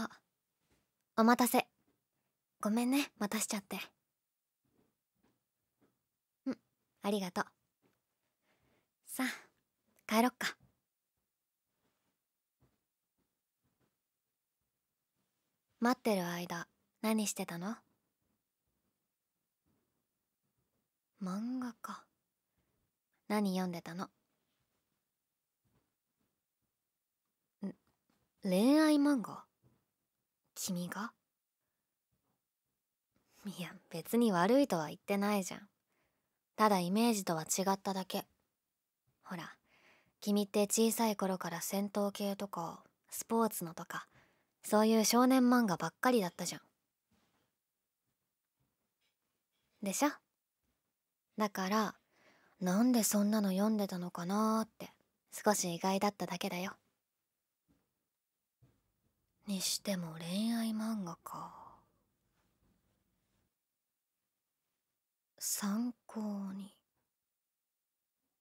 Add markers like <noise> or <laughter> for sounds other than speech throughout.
あお待たせごめんね待たしちゃってうんありがとうさあ帰ろっか待ってる間何してたの漫画か何読んでたの恋愛漫画君がいや別に悪いとは言ってないじゃんただイメージとは違っただけほら君って小さい頃から戦闘系とかスポーツのとかそういう少年漫画ばっかりだったじゃんでしょだからなんでそんなの読んでたのかなーって少し意外だっただけだよにしても恋愛漫画か参考に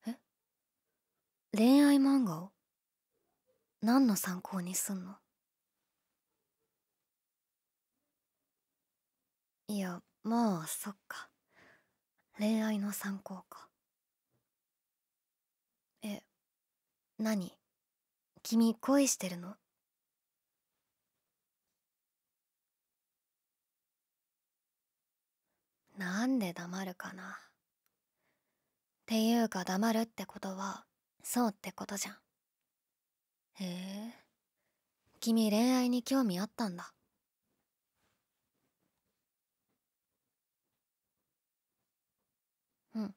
え恋愛漫画を何の参考にすんのいやまあそっか恋愛の参考かえ何君恋してるのなんで黙るかな。っていうか黙るってことはそうってことじゃん。へえ君恋愛に興味あったんだ。うん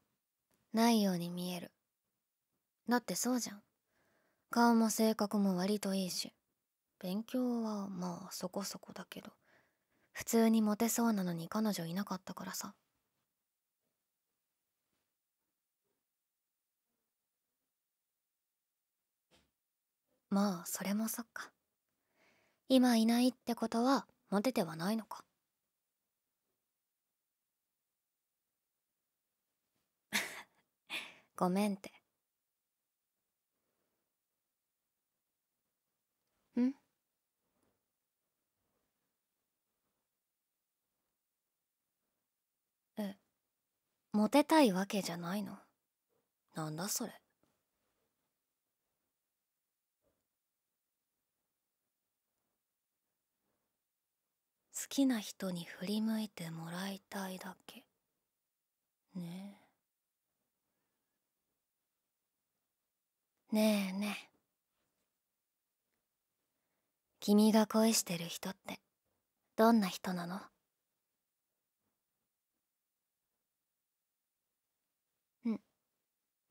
ないように見える。だってそうじゃん。顔も性格も割といいし勉強はまあそこそこだけど普通にモテそうなのに彼女いなかったからさまあそれもそっか今いないってことはモテてはないのか <laughs> ごめんってモテたいわけじゃないのなんだそれ好きな人に振り向いてもらいたいだけねえねえねえ君が恋してる人ってどんな人なの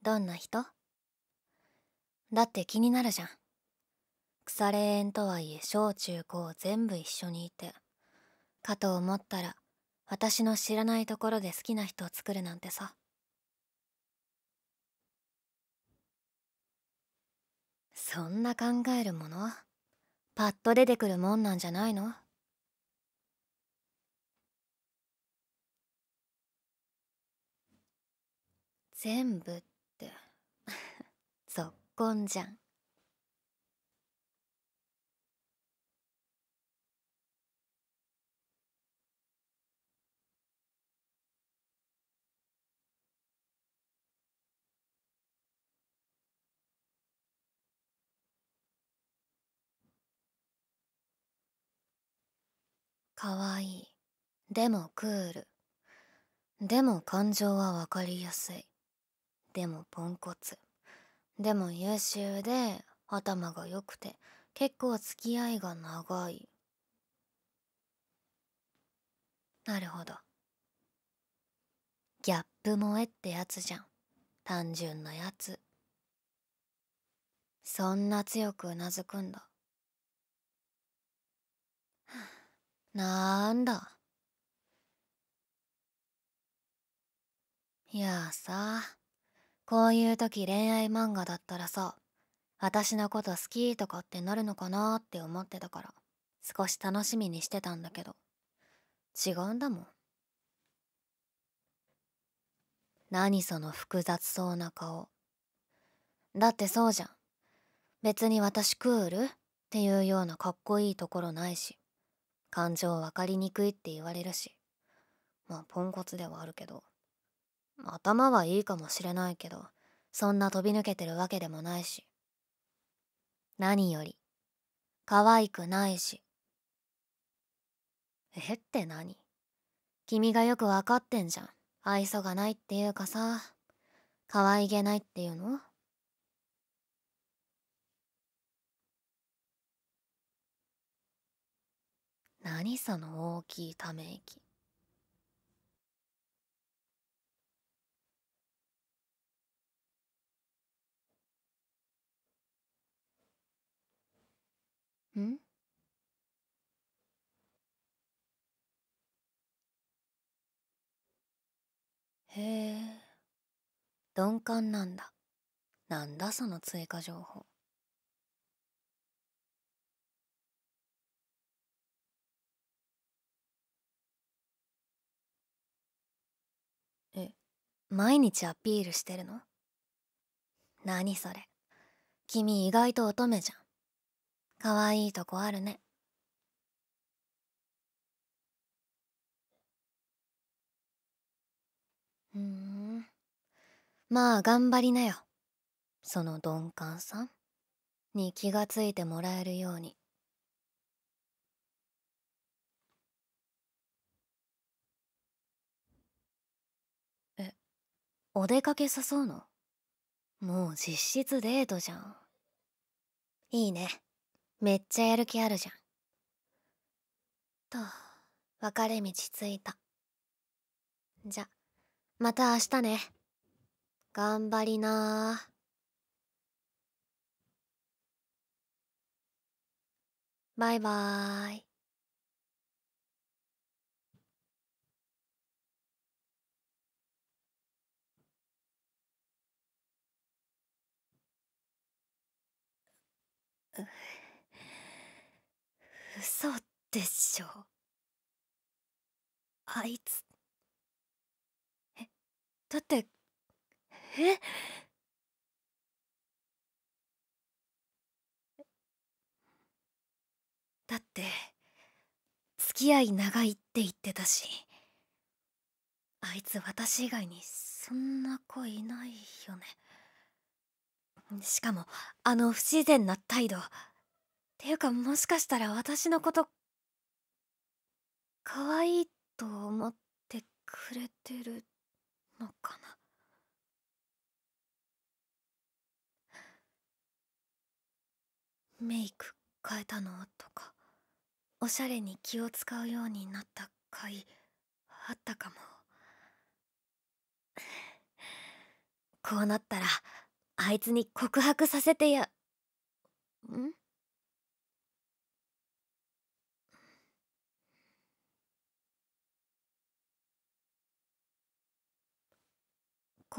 どんな人だって気になるじゃん腐れ縁とはいえ小中高全部一緒にいてかと思ったら私の知らないところで好きな人を作るなんてさそんな考えるものパッと出てくるもんなんじゃないの全部ゴンかわいいでもクールでも感情は分かりやすいでもポンコツでも優秀で頭が良くて結構付き合いが長いなるほどギャップ萌えってやつじゃん単純なやつそんな強くうなずくんだなんだいやさこういう時恋愛漫画だったらさ私のこと好きとかってなるのかなって思ってたから少し楽しみにしてたんだけど違うんだもん何その複雑そうな顔だってそうじゃん別に私クールっていうようなかっこいいところないし感情わかりにくいって言われるしまあポンコツではあるけど頭はいいかもしれないけどそんな飛び抜けてるわけでもないし何より可愛くないしえって何君がよく分かってんじゃん愛想がないっていうかさ可愛げないっていうの何その大きいため息んへえ鈍感なんだなんだその追加情報え毎日アピールしてるの何それ君意外と乙女じゃん可愛いいとこあるねうんまあ頑張りなよその鈍感さんに気がついてもらえるようにえお出かけ誘うのもう実質デートじゃんいいねめっちゃやる気あるじゃん。と、別れ道ついた。じゃ、また明日ね。頑張りなバイバーイ。嘘でしょあいつえだってえだって付き合い長いって言ってたしあいつ私以外にそんな子いないよねしかもあの不自然な態度ていうかもしかしたら私のこと可愛いと思ってくれてるのかなメイク変えたのとかおしゃれに気を使うようになった回あったかもこうなったらあいつに告白させてやん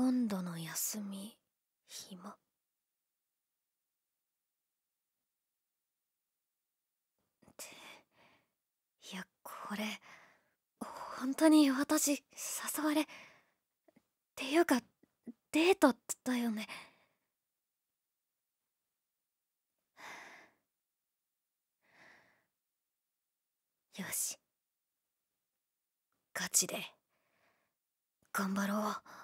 今度の休み暇っていやこれ本当に私誘われっていうかデートだよねよしガチで頑張ろう。